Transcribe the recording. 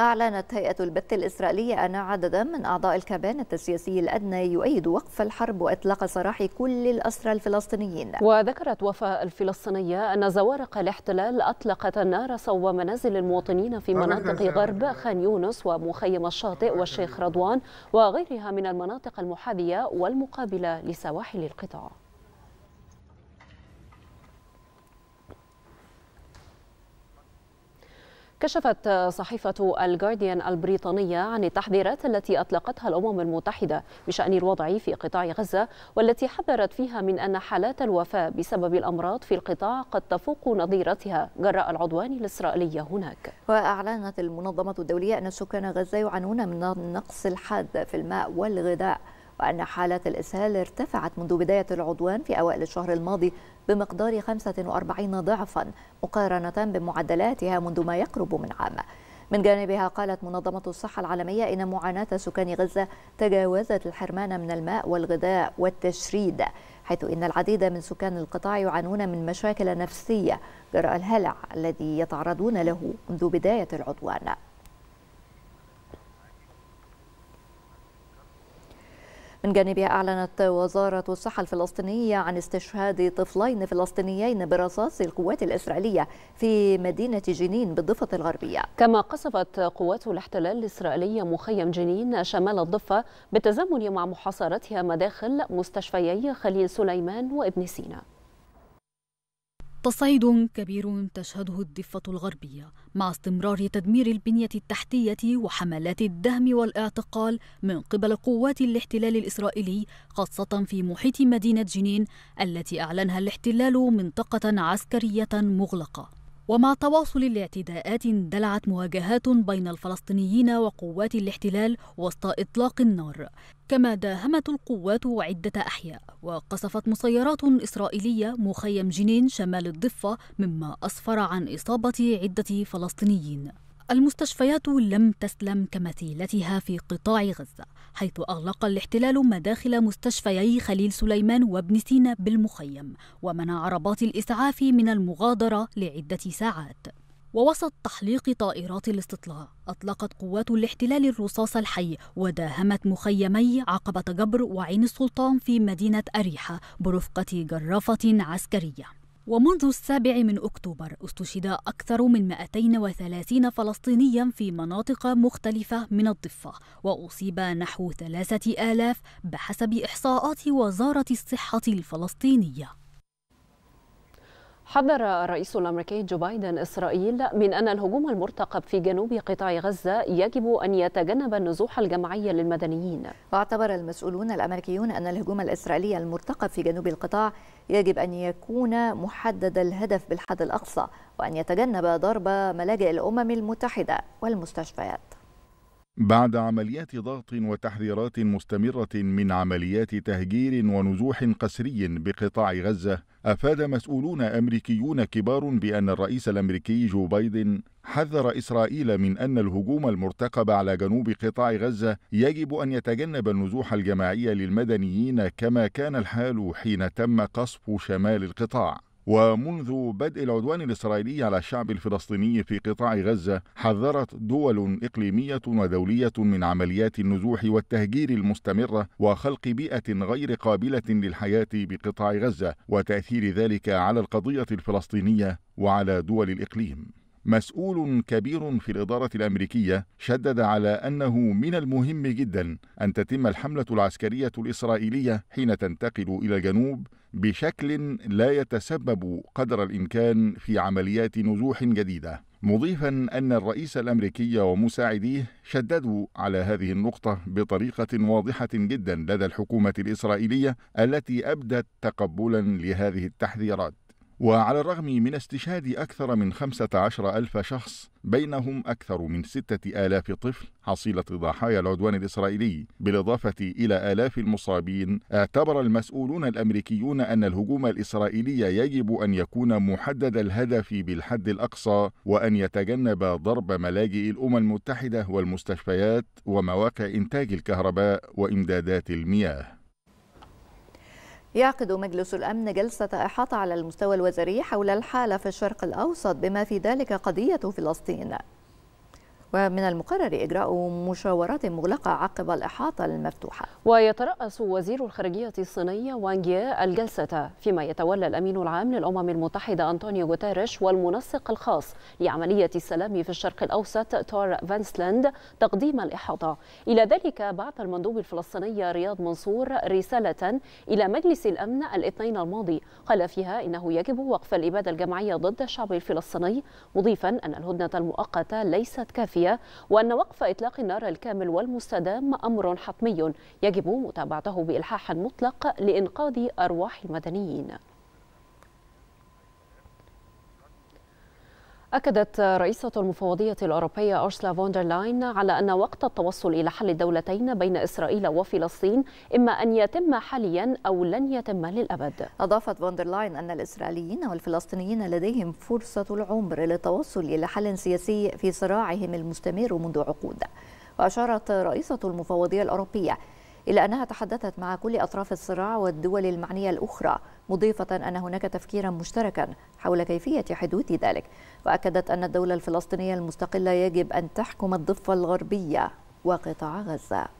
أعلنت هيئة البث الإسرائيلية أن عددا من أعضاء الكابينة السياسي الأدنى يؤيد وقف الحرب وإطلاق سراح كل الأسرى الفلسطينيين وذكرت وفاء الفلسطينية أن زوارق الاحتلال أطلقت النار صوب منازل المواطنين في مناطق غرب خان يونس ومخيم الشاطئ والشيخ رضوان وغيرها من المناطق المحاذية والمقابلة لسواحل القطاع كشفت صحيفة الجارديان البريطانية عن التحذيرات التي أطلقتها الأمم المتحدة بشأن الوضع في قطاع غزة والتي حذرت فيها من أن حالات الوفاة بسبب الأمراض في القطاع قد تفوق نظيرتها جراء العدوان الإسرائيلي هناك وأعلنت المنظمة الدولية أن سكان غزة يعانون من النقص الحاد في الماء والغذاء وأن حالة الإسهال ارتفعت منذ بداية العدوان في أوائل الشهر الماضي بمقدار 45 ضعفا مقارنة بمعدلاتها منذ ما يقرب من عام من جانبها قالت منظمة الصحة العالمية إن معاناة سكان غزة تجاوزت الحرمان من الماء والغذاء والتشريد حيث إن العديد من سكان القطاع يعانون من مشاكل نفسية جراء الهلع الذي يتعرضون له منذ بداية العدوان من جانبها أعلنت وزارة الصحة الفلسطينية عن استشهاد طفلين فلسطينيين برصاص القوات الإسرائيلية في مدينة جنين بالضفة الغربية كما قصفت قوات الاحتلال الإسرائيلية مخيم جنين شمال الضفة بالتزامن مع محاصرتها مداخل مستشفيي خليل سليمان وابن سينا تصعيد كبير تشهده الضفة الغربية مع استمرار تدمير البنية التحتية وحملات الدهم والاعتقال من قبل قوات الاحتلال الإسرائيلي خاصة في محيط مدينة جنين التي أعلنها الاحتلال منطقة عسكرية مغلقة ومع تواصل الاعتداءات اندلعت مواجهات بين الفلسطينيين وقوات الاحتلال وسط إطلاق النار كما داهمت القوات عدة أحياء وقصفت مسيرات إسرائيلية مخيم جنين شمال الضفة مما أسفر عن إصابة عدة فلسطينيين المستشفيات لم تسلم كمثيلتها في قطاع غزة حيث أغلق الاحتلال مداخل مستشفيي خليل سليمان وابن سينا بالمخيم ومنع عربات الإسعاف من المغادرة لعدة ساعات ووسط تحليق طائرات الاستطلاع أطلقت قوات الاحتلال الرصاص الحي وداهمت مخيمي عقبة جبر وعين السلطان في مدينة أريحة برفقة جرافة عسكرية ومنذ السابع من أكتوبر استشهد أكثر من 230 فلسطينيا في مناطق مختلفة من الضفة وأصيب نحو 3000 بحسب إحصاءات وزارة الصحة الفلسطينية حذر الرئيس الامريكي جو بايدن اسرائيل من ان الهجوم المرتقب في جنوب قطاع غزه يجب ان يتجنب النزوح الجماعي للمدنيين. واعتبر المسؤولون الامريكيون ان الهجوم الاسرائيلي المرتقب في جنوب القطاع يجب ان يكون محدد الهدف بالحد الاقصى وان يتجنب ضرب ملاجئ الامم المتحده والمستشفيات. بعد عمليات ضغط وتحذيرات مستمره من عمليات تهجير ونزوح قسري بقطاع غزه أفاد مسؤولون أمريكيون كبار بأن الرئيس الأمريكي جو بايدن حذر إسرائيل من أن الهجوم المرتقب على جنوب قطاع غزة يجب أن يتجنب النزوح الجماعي للمدنيين كما كان الحال حين تم قصف شمال القطاع ومنذ بدء العدوان الإسرائيلي على الشعب الفلسطيني في قطاع غزة حذرت دول إقليمية ودولية من عمليات النزوح والتهجير المستمرة وخلق بيئة غير قابلة للحياة بقطاع غزة وتأثير ذلك على القضية الفلسطينية وعلى دول الإقليم مسؤول كبير في الإدارة الأمريكية شدد على أنه من المهم جدا أن تتم الحملة العسكرية الإسرائيلية حين تنتقل إلى الجنوب بشكل لا يتسبب قدر الإمكان في عمليات نزوح جديدة مضيفا أن الرئيس الأمريكي ومساعديه شددوا على هذه النقطة بطريقة واضحة جدا لدى الحكومة الإسرائيلية التي أبدت تقبلا لهذه التحذيرات وعلى الرغم من استشهاد أكثر من 15 ألف شخص بينهم أكثر من 6000 طفل حصيلة ضحايا العدوان الإسرائيلي بالإضافة إلى آلاف المصابين اعتبر المسؤولون الأمريكيون أن الهجوم الإسرائيلي يجب أن يكون محدد الهدف بالحد الأقصى وأن يتجنب ضرب ملاجئ الأمم المتحدة والمستشفيات ومواقع إنتاج الكهرباء وإمدادات المياه يعقد مجلس الأمن جلسة إحاطة على المستوى الوزاري حول الحالة في الشرق الأوسط بما في ذلك قضية فلسطين ومن المقرر إجراء مشاورات مغلقة عقب الإحاطة المفتوحة ويترأس وزير الخارجية الصينية وانجيا الجلسة فيما يتولى الأمين العام للأمم المتحدة أنطونيو غوتيريش والمنسق الخاص لعملية السلام في الشرق الأوسط تور فانسلاند تقديم الإحاطة إلى ذلك بعث المندوب الفلسطيني رياض منصور رسالة إلى مجلس الأمن الاثنين الماضي قال فيها إنه يجب وقف الإبادة الجماعية ضد الشعب الفلسطيني مضيفا أن الهدنة المؤقتة ليست كافية الأمريكية وأن وقف إطلاق النار الكامل والمستدام أمر حتمي يجب متابعته بإلحاح مطلق لإنقاذ أرواح المدنيين أكدت رئيسة المفوضية الأوروبية أرسلا فوندرلاين على أن وقت التوصل إلى حل الدولتين بين إسرائيل وفلسطين إما أن يتم حاليا أو لن يتم للأبد أضافت فوندرلاين أن الإسرائيليين والفلسطينيين لديهم فرصة العمر للتوصل إلى حل سياسي في صراعهم المستمر منذ عقود وأشارت رئيسة المفوضية الأوروبية إلا أنها تحدثت مع كل أطراف الصراع والدول المعنية الأخرى مضيفة أن هناك تفكيرا مشتركا حول كيفية حدوث ذلك وأكدت أن الدولة الفلسطينية المستقلة يجب أن تحكم الضفة الغربية وقطاع غزة